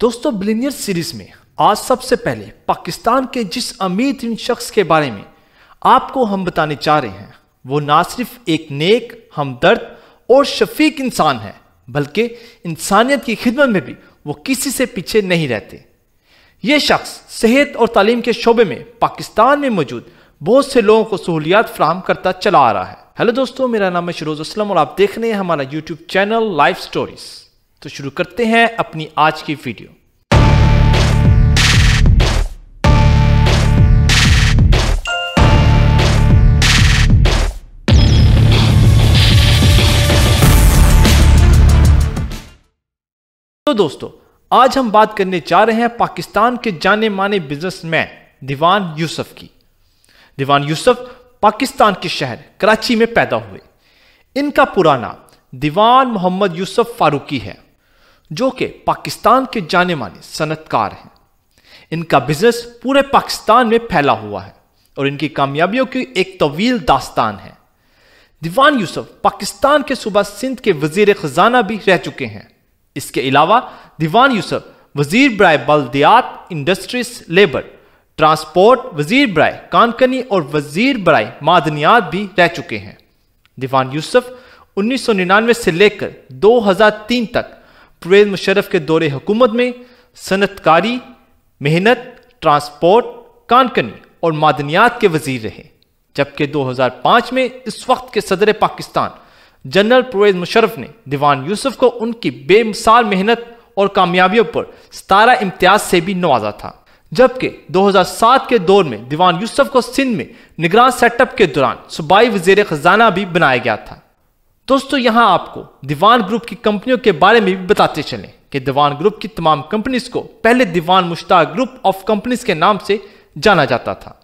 दोस्तों billionaire series में आज सबसे पहले पाकिस्तान के जिस अमीर तीन शख्स के बारे में आपको हम बताने चाह रहे हैं वो ना सिर्फ एक नेक हमदर्द और शफीक इंसान है बल्कि इंसानियत की खिदमत में भी वो किसी से पीछे नहीं रहते ये शख्स सेहत और तालीम के शोबे में पाकिस्तान में मौजूद बहुत से लोगों को सहूलियात फ्राहम करता चला आ रहा है हेलो दोस्तों मेरा नाम है शरोज असलम और आप देख रहे हैं हमारा यूट्यूब चैनल लाइफ स्टोरीज तो शुरू करते हैं अपनी आज की वीडियो तो दोस्तों आज हम बात करने जा रहे हैं पाकिस्तान के जाने माने बिजनेसमैन दीवान यूसुफ की दीवान यूसुफ पाकिस्तान के शहर कराची में पैदा हुए इनका पूरा नाम दीवान मोहम्मद यूसुफ फारूकी है जो कि पाकिस्तान के जाने माने सनतकार हैं इनका बिजनेस पूरे पाकिस्तान में फैला हुआ है और इनकी कामयाबियों की एक तवील दास्तान है दीवान यूसुफ पाकिस्तान के सुबह सिंध के वजीर खजाना भी रह चुके हैं इसके अलावा दीवान यूसुफ वजीर ब्राय बल्दियात इंडस्ट्रीज लेबर ट्रांसपोर्ट वजीर ब्राय कानकनी और वजीर ब्राय मादनियात भी रह चुके हैं दीवान यूसुफ 1999 से लेकर 2003 तक प्रवेद मुशरफ के दौरे हुकूमत में सनतकारी मेहनत ट्रांसपोर्ट कानकनी और मादनियात के वजीर रहे जबकि 2005 में इस वक्त के सदर पाकिस्तान जनरल परवेज मुशरफ ने दीवान यूसुफ को उनकी बेमिसाल मेहनत और कामयाबियों पर सतारा इम्तियाज से भी नवाजा था जबकि 2007 के दौर में दीवान यूसुफ को सिंध में निगरान सेटअप के दौरान सूबाई वजीर खजाना भी बनाया गया था दोस्तों यहाँ आपको दीवान ग्रुप की कंपनियों के बारे में भी बताते चलें कि दीवान ग्रुप की तमाम कंपनीज को पहले Dewan Mushtaq group of companies के नाम से जाना जाता था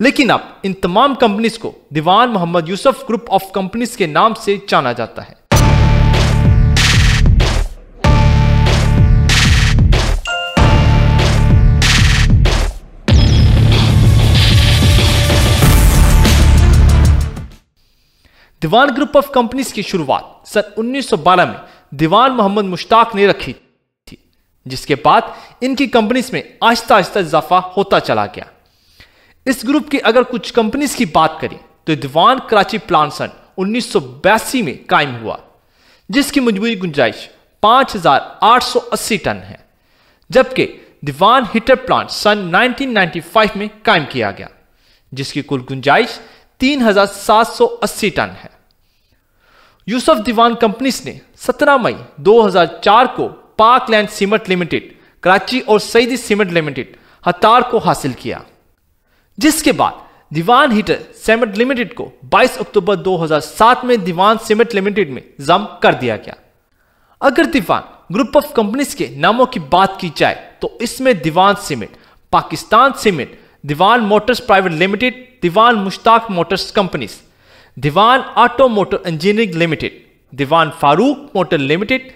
लेकिन अब इन तमाम कंपनीज को Dewan Mohammad Yusuf group of companies के नाम से जाना जाता है दीवान ग्रुप ऑफ कंपनीज की शुरुआत सन 1912 में दीवान मोहम्मद मुश्ताक ने रखी थी जिसके बाद इनकी कंपनीज में आहिस्ता आहिस्ता इजाफा होता चला गया इस ग्रुप की अगर कुछ कंपनीज की बात करें तो दीवान कराची सन उन्नीस में कायम हुआ जिसकी मजबूरी गुंजाइश 5,880 टन है जबकि दीवान हीटर प्लांट सन 1995 में कायम किया गया जिसकी कुल गुंजाइश 3,780 टन है यूसुफ दीवान कंपनीज ने 17 मई 2004 को पार्कलैंड सीमेंट लिमिटेड कराची और सईदी सीमेंट लिमिटेड हतार को हासिल किया जिसके बाद दीवान हीटर सेमेंट लिमिटेड को 22 अक्टूबर 2007 में दीवान सीमेंट लिमिटेड में जम कर दिया गया अगर दीवान ग्रुप ऑफ कंपनीज के नामों की बात की जाए तो इसमें Dewan cement Pakistan cement Dewan motors private limited Dewan Mushtaq motors companies Dewan auto motor engineering limited Dewan Farooque motor limited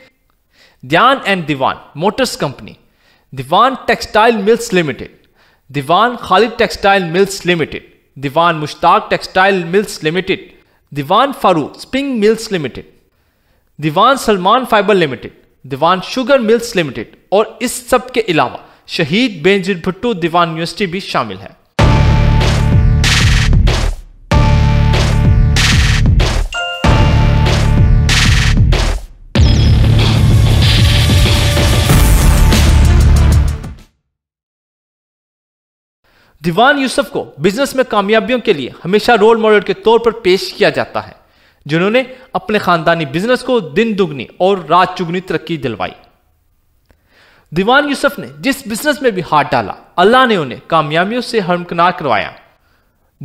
ध्यान and Dewan motors company Dewan textile mills limited Dewan Khalid textile mills limited Dewan Mushtaq textile mills limited Dewan Farooque spinning mills limited Dewan Salman fibre limited Dewan sugar mills limited और इस सब के अलावा शहीद बेंजिर भुट्टू दीवान university भी शामिल है दीवान यूसुफ को बिजनेस में कामयाबियों के लिए हमेशा रोल मॉडल के तौर पर पेश किया जाता है जिन्होंने अपने खानदानी बिजनेस को दिन दुगनी और रात चुगनी तरक्की दिलवाई दीवान यूसुफ ने जिस बिजनेस में भी हाथ डाला अल्लाह ने उन्हें कामयाबियों से हरमकनार करवाया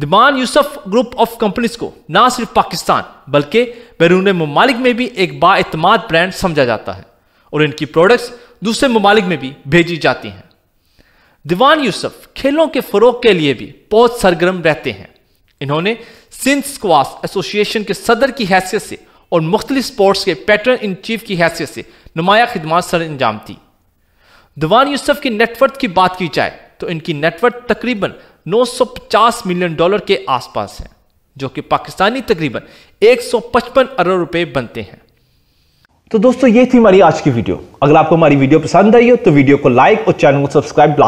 Dewan Yusuf group of companies को ना सिर्फ पाकिस्तान बल्कि बैरून ममालिक में भी एक बातमाद ब्रांड समझा जाता है और इनकी प्रोडक्ट्स दूसरे ममालिक में भी भेजी जाती हैं दीवान यूसुफ खेलों के फरोग के लिए भी बहुत सरगर्म रहते हैं इन्होंने सिंस स्क्वास एसोसिएशन के सदर की हैसियत से और मुख्तलि स्पोर्ट्स के पैटर्न इन चीफ की हैसियत से नुमाया खदमात सर अंजाम दी दीवान यूसफ की नेटवर्थ की बात की जाए तो इनकी नेटवर्थ तकरीबन 950 मिलियन डॉलर के आसपास है जो कि पाकिस्तानी तकरीबन 155 अरब रुपए बनते हैं तो दोस्तों ये थी हमारी आज की वीडियो अगर आपको हमारी वीडियो पसंद आई हो तो वीडियो को लाइक और चैनल को सब्सक्राइब